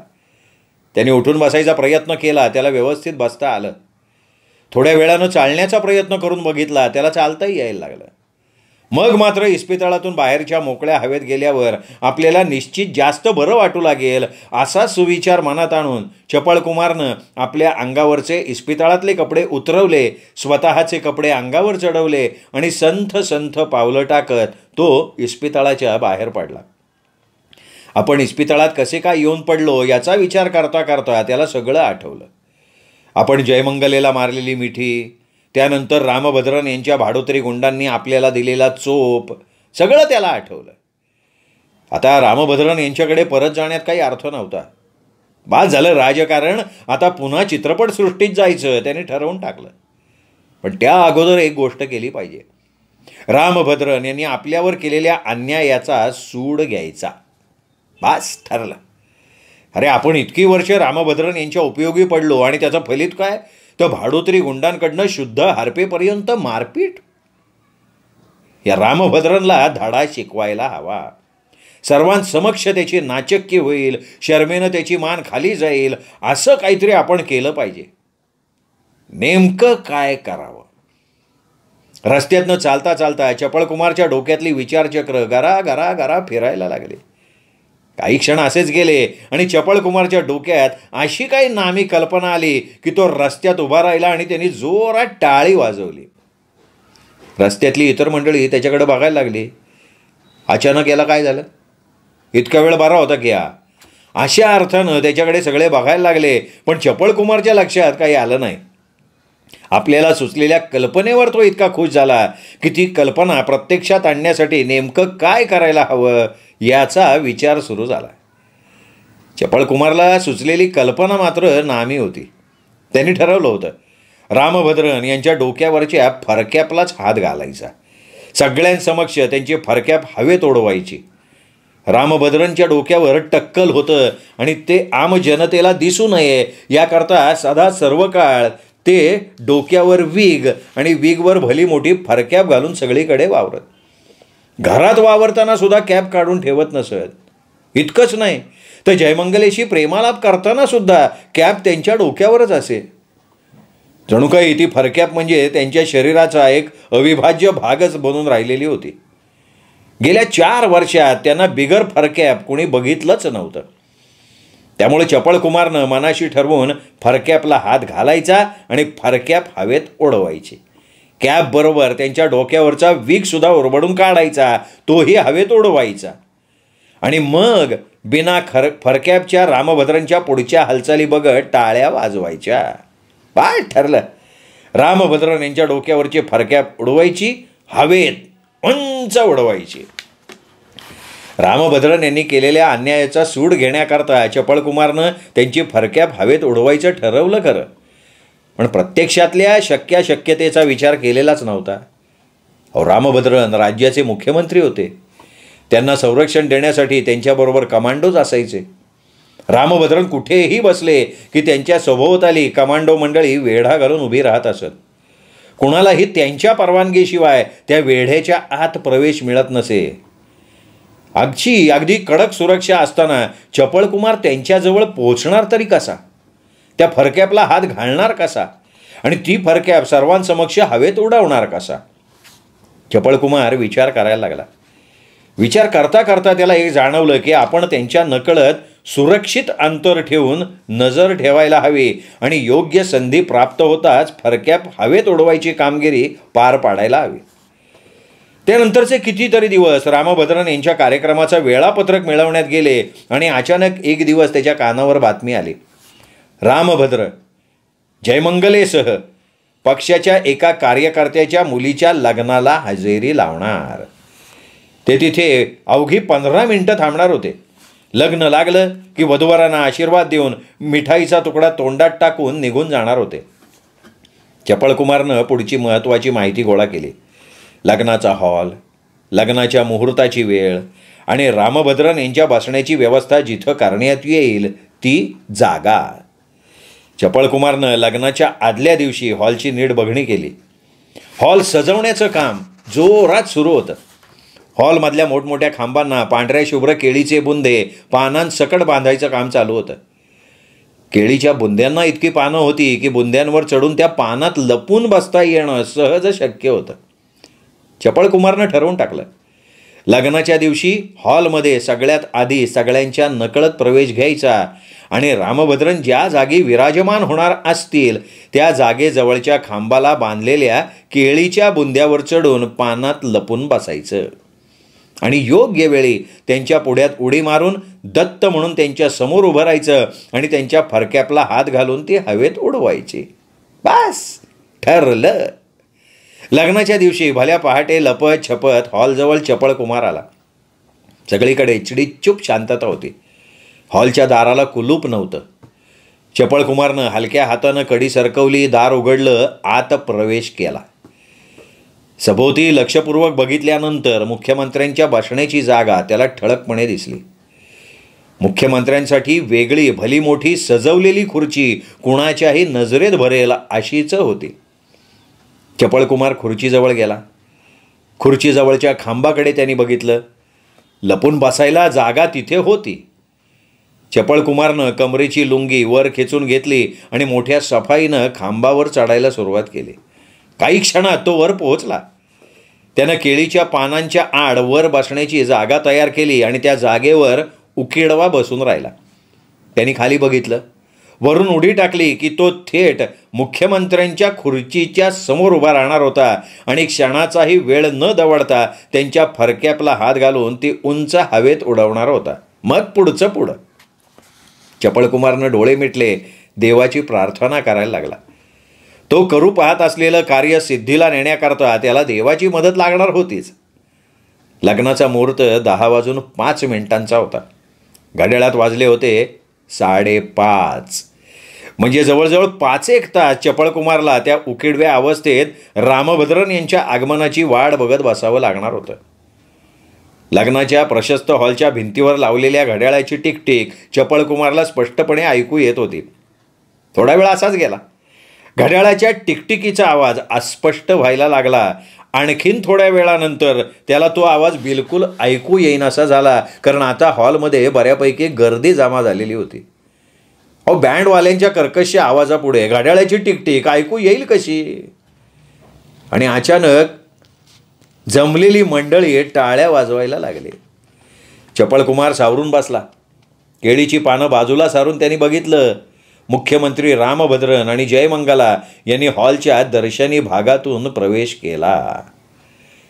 त्याने उठून बसायचा प्रयत्न केला त्याला व्यवस्थित बसता आलं थोड्या वेळानं चालण्याचा प्रयत्न करून बघितला त्याला चालताही यायला लागलं मग मात्र इस्पितळातून बाहेरच्या मोकळ्या हवेत गेल्यावर आपल्याला निश्चित जास्त बरं वाटू लागेल असा सुविचार मनात आणून चपळकुमारनं आपल्या अंगावरचे इस्पितळातले कपडे उतरवले स्वतःचे कपडे अंगावर चढवले आणि संथ संथ पावलं टाकत तो इस्पितळाच्या बाहेर पडला आपण इस्पितळात कसे काय येऊन पडलो याचा विचार करता करता त्याला सगळं आठवलं आपण जयमंगलेला मारलेली मिठी त्यानंतर रामभद्रन यांच्या भाडोत्री गुंडांनी आपल्याला दिलेला चोप सगळं त्याला आठवलं आता रामभद्रन यांच्याकडे परत जाण्यात काही अर्थ नव्हता बाद झालं राजकारण आता पुन्हा चित्रपटसृष्टीत जायचं त्याने ठरवून टाकलं पण त्या अगोदर एक गोष्ट केली पाहिजे रामभद्रन यांनी आपल्यावर केलेल्या अन्यायाचा सूड घ्यायचा बास ठरलं अरे आपण इतकी वर्ष रामभद्रन यांच्या उपयोगी पडलो आणि त्याचं फलित काय तर भाडोत्री गुंडांकडनं शुद्ध हारपेपर्यंत मारपीट या रामभद्रनला धडा शिकवायला हवा सर्वांसमक्ष त्याची नाचक्की होईल शर्मेनं त्याची मान खाली जाईल असं काहीतरी आपण केलं पाहिजे नेमकं काय करावं रस्त्यातनं चालता चालता चपळकुमारच्या डोक्यातली विचारचक्र गरा गरा गरा फिरायला लागले काही क्षण असेच गेले आणि चपळ कुमारच्या डोक्यात अशी काही नामी कल्पना आली की तो रस्त्यात उभा राहिला आणि त्यांनी जोरात टाळी वाजवली रस्त्यातली इतर मंडळी त्याच्याकडे बघायला लागली अचानक याला काय झालं इतका वेळ बरा होता की अशा अर्थानं त्याच्याकडे सगळे बघायला लागले पण चपळ कुमारच्या लक्षात काही आलं नाही आपल्याला सुचलेल्या कल्पनेवर तो इतका खुश झाला की ती कल्पना प्रत्यक्षात आणण्यासाठी नेमकं काय करायला हवं याचा विचार सुरू झाला चपळकुमारला सुचलेली कल्पना मात्र नामी होती त्यांनी ठरवलं होतं रामभद्रन यांच्या डोक्यावरच्या फरक्यापलाच हात घालायचा सगळ्यांसमक्ष त्यांची फरक्याप हवे तोडवायची रामभद्रनच्या डोक्यावर टक्कल होतं आणि ते आम जनतेला दिसू नये याकरता सदा सर्व काळ ते डोक्यावर वीग आणि वीगवर भली मोठी फरक्याप घालून सगळीकडे वावरत घरात वावरताना सुद्धा कॅप काढून ठेवत नसत इतकंच नाही तर जयमंगलेशी प्रेमालाप करताना सुद्धा कॅप त्यांच्या डोक्यावरच असे जणू काही ती फरकॅप म्हणजे त्यांच्या शरीराचा एक अविभाज्य भागच बनून राहिलेली होती गेल्या चार वर्षात त्यांना बिगर फरकॅप कोणी बघितलंच नव्हतं त्यामुळे चपळ मनाशी ठरवून फरकॅपला हात घालायचा आणि फरकॅप हवेत ओढवायची बरोबर त्यांच्या डोक्यावरचा वीक सुद्धा उरबडून काढायचा तोही हवेत उडवायचा आणि मग बिना खर फरकॅबच्या रामभद्रांच्या पुढच्या हालचाली बघत टाळ्या वाजवायच्या पाय ठरलं रामभद्रन यांच्या डोक्यावरची फरकॅप उडवायची हवेत उंच उडवायची रामभद्रन यांनी केलेल्या अन्यायाचा सूड घेण्याकरता चपळकुमारनं त्यांची फरकॅप हवेत उडवायचं ठरवलं खरं पण प्रत्यक्षातल्या शक्यतेचा विचार केलेलाच नव्हता अहो रामभद्रन राज्याचे मुख्यमंत्री होते त्यांना संरक्षण देण्यासाठी त्यांच्याबरोबर कमांडोज असायचे रामभद्रन कुठेही बसले की त्यांच्या सभोवताली कमांडो मंडळी वेढा घालून उभी राहत असत कुणालाही त्यांच्या परवानगीशिवाय त्या वेढ्याच्या आत प्रवेश मिळत नसे अगदी अगदी कडक सुरक्षा असताना चपळकुमार त्यांच्याजवळ पोहोचणार तरी कसा त्या फरकॅपला हात घालणार कसा आणि ती फरकॅप सर्वांसमक्ष हवेत उडवणार कसा चपळकुमार विचार करायला लागला विचार करता करता त्याला एक जाणवलं की आपण त्यांच्या नकळत सुरक्षित अंतर ठेवून नजर ठेवायला हवी आणि योग्य संधी प्राप्त होताच फरक्याप हवेत उडवायची कामगिरी पार पाडायला हवी त्यानंतरचे कितीतरी दिवस रामभद्रन यांच्या कार्यक्रमाचं वेळापत्रक मिळवण्यात गेले आणि अचानक एक दिवस त्याच्या कानावर बातमी आली रामभद्र जयमंगलेसह पक्षाच्या एका कार्यकर्त्याच्या मुलीच्या लग्नाला हजेरी लावणार ते तिथे अवघी पंधरा मिनटं थांबणार होते लग्न लागलं की वधूवरांना आशीर्वाद देऊन मिठाईचा तुकडा तोंडात टाकून निघून जाणार होते चपळकुमारनं पुढची महत्त्वाची माहिती गोळा केली लग्नाचा हॉल लग्नाच्या मुहूर्ताची वेळ आणि रामभद्रन यांच्या बसण्याची व्यवस्था जिथं करण्यात येईल ती जागा चपळकुमारनं लग्नाच्या आदल्या दिवशी हॉलची नीट बघणी केली हॉल सजवण्याचं काम जोरात सुरू होतं हॉलमधल्या मोठमोठ्या खांबांना पांढऱ्या शुभ्र केळीचे बुंदे पानांसकट बांधायचं काम चालू होतं केळीच्या बुंद्यांना इतकी पानं होती की बुंद्यांवर चढून त्या पानात लपून बसता येणं सहज शक्य होतं चपळकुमारनं ठरवून टाकलं लग्नाच्या दिवशी हॉलमध्ये सगळ्यात आधी सगळ्यांच्या नकळत प्रवेश घ्यायचा आणि रामभद्रन ज्या जागी विराजमान होणार असतील त्या जागेजवळच्या खांबाला बांधलेल्या केळीच्या बुंद्यावर चढून पानात लपून बसायचं आणि योग्य वेळी त्यांच्या पुढ्यात उडी मारून दत्त म्हणून त्यांच्या समोर उभं राहायचं आणि त्यांच्या फरक्यापला हात घालून ती हवेत उडवायची बस ठरलं लग्नाच्या दिवशी भल्या पहाटे लपत छपत हॉलजवळ चपळ कुमार आला सगळीकडे चिडीचूप शांतता होती हॉलच्या दाराला कुलूप नव्हतं चपळकुमारनं हलक्या हातानं कडी सरकवली दार उघडलं आत प्रवेश केला सभोवती लक्षपूर्वक बघितल्यानंतर मुख्यमंत्र्यांच्या बसण्याची जागा त्याला ठळकपणे दिसली मुख्यमंत्र्यांसाठी वेगळी भली मोठी सजवलेली खुर्ची कुणाच्याही नजरेत भरेल अशीच होती चपळकुमार खुर्चीजवळ गेला खुर्चीजवळच्या खांबाकडे त्यांनी बघितलं लपून बसायला जागा तिथे होती चपळकुमारनं कमरेची लुंगी वर खेचून घेतली आणि मोठ्या सफाईनं खांबावर चढायला सुरुवात केली काही क्षणात तो वर पोहोचला त्यानं केळीच्या पानांच्या आड वर बसण्याची जागा तयार केली आणि त्या जागेवर उकिडवा बसून राहिला त्यांनी खाली बघितलं वरून उडी टाकली की तो थेट मुख्यमंत्र्यांच्या खुर्चीच्या समोर उभा राहणार होता आणि क्षणाचाही वेळ न दवडता त्यांच्या फरक्यापला हात घालून ती उंच हवेत उडवणार होता मग पुढचं पुढं चपळकुमारनं डोळे मिटले देवाची प्रार्थना करायला लागला तो करू पाहत असलेलं कार्य सिद्धीला नेण्याकरता त्याला देवाची मदत लागणार होतीच लग्नाचा मुहूर्त दहा वाजून पाच मिनिटांचा होता घड्याळात वाजले होते साडेपाच म्हणजे जवळजवळ पाच एक तास चपळकुमारला त्या उकिडव्या अवस्थेत रामभद्रन यांच्या आगमनाची वाट बघत बसावं लागणार होतं लग्नाच्या प्रशस्त हॉलच्या भिंतीवर लावलेल्या घड्याळाची टिकटिक चपळकुमारला स्पष्टपणे ऐकू येत होती थोडा वेळ असाच गेला घड्याळाच्या टिकटिकीचा आवाज अस्पष्ट व्हायला लागला आणखीन थोड्या वेळानंतर त्याला तो आवाज बिलकुल ऐकू असा झाला कारण आता हॉलमध्ये बऱ्यापैकी गर्दी जमा झालेली होती अहो बँडवाल्यांच्या कर्कश आवाजापुढे घड्याळाची टिकटिक ऐकू येईल कशी आणि अचानक जमलेली मंडळी टाळ्या वाजवायला लागले चपळकुमार सावरून बसला केळीची पानं बाजूला सारून त्यांनी बघितलं मुख्यमंत्री रामभद्रन आणि जयमंगला यांनी हॉलच्या दर्शनी भागातून प्रवेश केला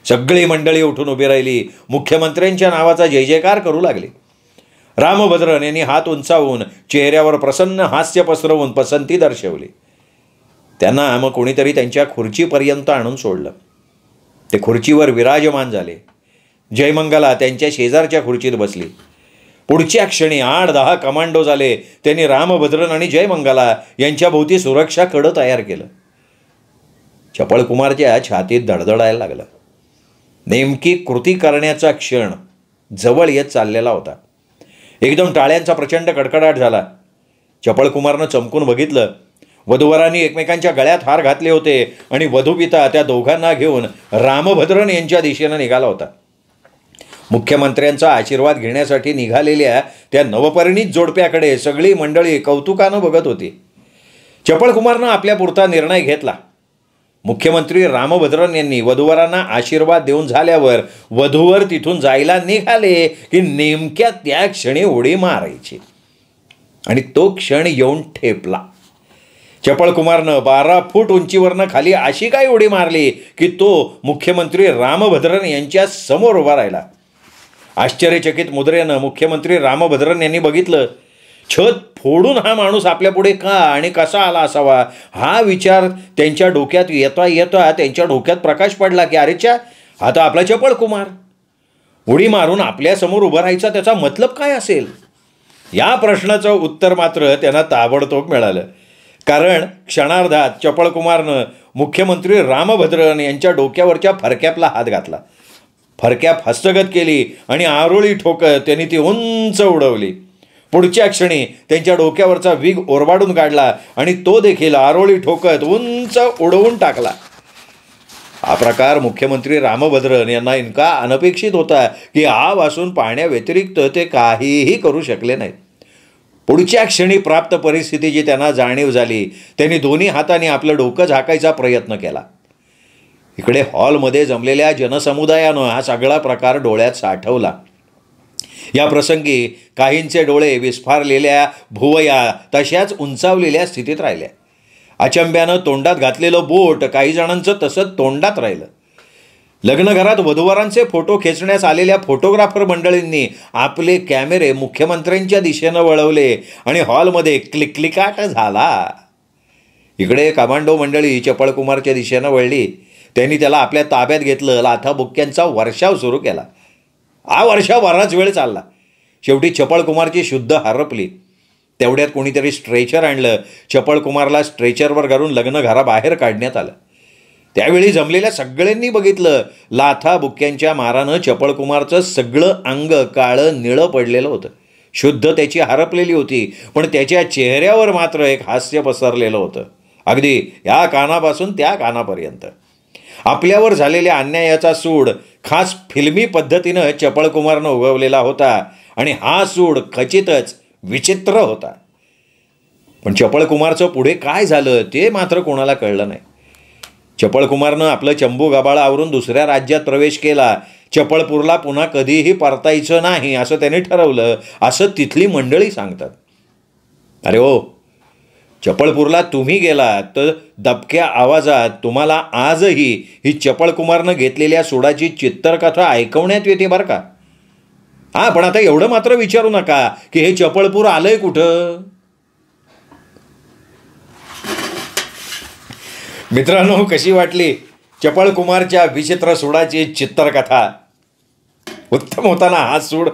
सगळी मंडळी उठून उभी राहिली मुख्यमंत्र्यांच्या नावाचा जय जयकार करू लागले रामभद्रन यांनी हात उंचावून चेहऱ्यावर प्रसन्न हास्य पसरवून पसंती दर्शवली त्यांना मग कोणीतरी त्यांच्या खुर्चीपर्यंत आणून सोडलं ते खुर्चीवर विराजमान झाले जयमंगला त्यांच्या शेजारच्या खुर्चीत बसली पुढच्या क्षणी आठ दहा कमांडो झाले त्यांनी रामभद्रन आणि जयमंगला यांच्याभोवती सुरक्षा कडं तयार केलं चपळकुमारच्या छातीत धडधडायला लागलं नेमकी कृती करण्याचा क्षण जवळ येत चाललेला होता एकदम टाळ्यांचा प्रचंड कडकडाट झाला चपळकुमारनं चमकून बघितलं वधूवरांनी एकमेकांच्या गळ्यात हार घातले होते आणि वधूपिता त्या दोघांना घेऊन रामभद्रन यांच्या दिशेनं निघाला होता मुख्यमंत्र्यांचा आशीर्वाद घेण्यासाठी निघालेल्या त्या नवपरिणित जोडप्याकडे सगळी मंडळी कौतुकानं बघत होती चपळकुमारनं पुरता निर्णय घेतला मुख्यमंत्री रामभद्रन यांनी वधूवरांना आशीर्वाद देऊन झाल्यावर वधूवर तिथून जायला निघाले की नेमक्या त्या क्षणी उडी मारायची आणि तो क्षण येऊन ठेपला चपळकुमारनं बारा फूट उंचीवरनं खाली अशी काय उडी मारली की तो मुख्यमंत्री रामभद्रन यांच्या समोर उभा राहिला आश्चर्यचकित मुद्रेनं मुख्यमंत्री रामभद्रन यांनी बघितलं छत फोडून हा माणूस आपल्यापुढे का आणि कसा आला असावा हा विचार त्यांच्या डोक्यात येता येता त्यांच्या डोक्यात प्रकाश पडला की अरेच्या आता आपला चपळ कुमार उडी मारून आपल्यासमोर उभं राहायचा त्याचा मतलब काय असेल या प्रश्नाचं उत्तर मात्र त्यांना ताबडतोब मिळालं कारण क्षणार्धात चपळकुमारनं मुख्यमंत्री रामभद्रन यांच्या डोक्यावरच्या फरक्यापला हात घातला फरक्याप हस्तगत केली आणि आरोळी ठोकत त्यांनी ती उंच उडवली पुढच्या क्षणी त्यांच्या डोक्यावरचा विग ओरबाडून काढला आणि तो देखील आरोळी ठोकत उंच उडवून टाकला हा प्रकार मुख्यमंत्री रामभद्रन यांना इतका अनपेक्षित होता की आव असून पाहण्याव्यतिरिक्त ते काहीही करू शकले नाहीत पुढच्या क्षणी प्राप्त परिस्थितीची त्यांना जाणीव झाली त्यांनी दोन्ही हाताने आपलं डोकं झाकायचा प्रयत्न केला इकडे हॉलमध्ये जमलेल्या जनसमुदायानं हा सगळा प्रकार डोळ्यात साठवला या प्रसंगी काहींचे डोळे विस्फारलेल्या भुवया तशाच उंचावलेल्या स्थितीत राहिल्या अचंब्यानं तोंडात घातलेलं बोट काही जणांचं तसंच तोंडात राहिलं लग्नघरात वधूवरांचे फोटो खेचण्यास आलेल्या फोटोग्राफर मंडळींनी आपले कॅमेरे मुख्यमंत्र्यांच्या दिशेनं वळवले आणि हॉलमध्ये क्लिकलिकाट झाला इकडे कमांडो मंडळी चपळकुमारच्या दिशेनं वळली त्यांनी त्याला आपल्या ताब्यात घेतलं लाथाबुक्क्यांचा वर्षाव सुरू केला हा वर्षाव बराच वेळ चालला शेवटी चपळकुमारची शुद्ध हरपली तेवढ्यात कोणीतरी स्ट्रेचर आणलं चपळकुमारला स्ट्रेचरवर घालून लग्न घराबाहेर काढण्यात आलं त्यावेळी जमलेल्या सगळ्यांनी बघितलं लाथा बुक्क्यांच्या मारानं चपळकुमारचं सगळं अंग काळं निळं पडलेलं होतं शुद्ध त्याची हरपलेली होती पण त्याच्या चेहऱ्यावर मात्र एक हास्य पसरलेलं होतं अगदी या कानापासून त्या कानापर्यंत आपल्यावर झालेल्या अन्यायाचा सूड खास फिल्मी पद्धतीनं चपळकुमारनं उगवलेला होता आणि हा सूड खचितच विचित्र होता पण चपळकुमारचं पुढे काय झालं ते मात्र कोणाला कळलं नाही चपळकुमारनं आपलं चंबू गबाळ आवरून दुसऱ्या राज्यात प्रवेश केला चपळपूरला पुन्हा कधीही परतायचं नाही असं त्याने ठरवलं असं तिथली मंडळी सांगतात अरे ओ हो, चपळपूरला तुम्ही गेलात तर दबक्या आवाजात तुम्हाला आजही ही चपळकुमारनं घेतलेल्या सुडाची चित्तरकथा ऐकवण्यात येते बरं का हां पण आता एवढं मात्र विचारू नका की हे चपळपूर आलंय कुठं मित्रांनो कशी वाटली चपळ कुमारच्या विचित्र सुडाची चित्रकथा उत्तम होताना हा सूड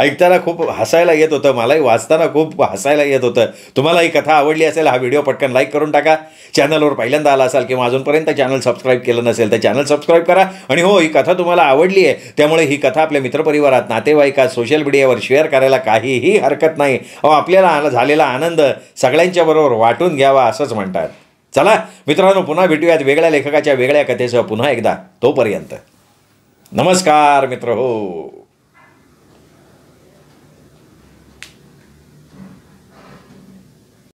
ऐकताना खूप हसायला येत होतं मलाही वाचताना खूप हसायला येत होतं तुम्हाला ही कथा आवडली असेल हा व्हिडिओ पटकन लाईक करून टाका चॅनलवर पहिल्यांदा आला असाल किंवा अजूनपर्यंत चॅनल सबस्क्राईब केलं नसेल तर चॅनल सबस्क्राईब करा आणि हो ही कथा तुम्हाला आवडली आहे त्यामुळे ही कथा आपल्या मित्रपरिवारात नातेवाईकात सोशल मीडियावर शेअर करायला काहीही हरकत नाही अहो आपल्याला झालेला आनंद सगळ्यांच्याबरोबर वाटून घ्यावा असंच म्हणतात चला मित्रांनो पुन्हा भेटूयात वेगळ्या लेखकाच्या वेगळ्या कथेसह पुन्हा एकदा तोपर्यंत नमस्कार मित्र हो